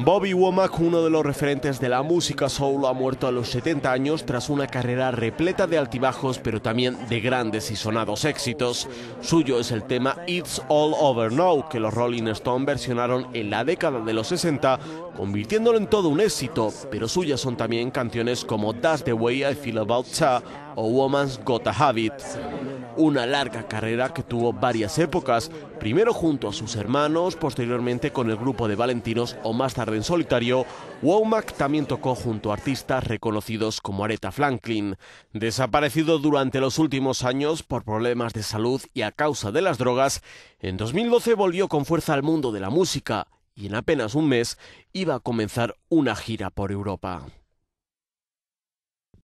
Bobby Womack, uno de los referentes de la música soul, ha muerto a los 70 años tras una carrera repleta de altibajos, pero también de grandes y sonados éxitos. Suyo es el tema It's All Over Now, que los Rolling Stones versionaron en la década de los 60, convirtiéndolo en todo un éxito, pero suyas son también canciones como That's the Way I Feel About Cha o Woman's Got a Habit una larga carrera que tuvo varias épocas, primero junto a sus hermanos, posteriormente con el grupo de Valentinos o más tarde en solitario, Womack también tocó junto a artistas reconocidos como Aretha Franklin. Desaparecido durante los últimos años por problemas de salud y a causa de las drogas, en 2012 volvió con fuerza al mundo de la música y en apenas un mes iba a comenzar una gira por Europa.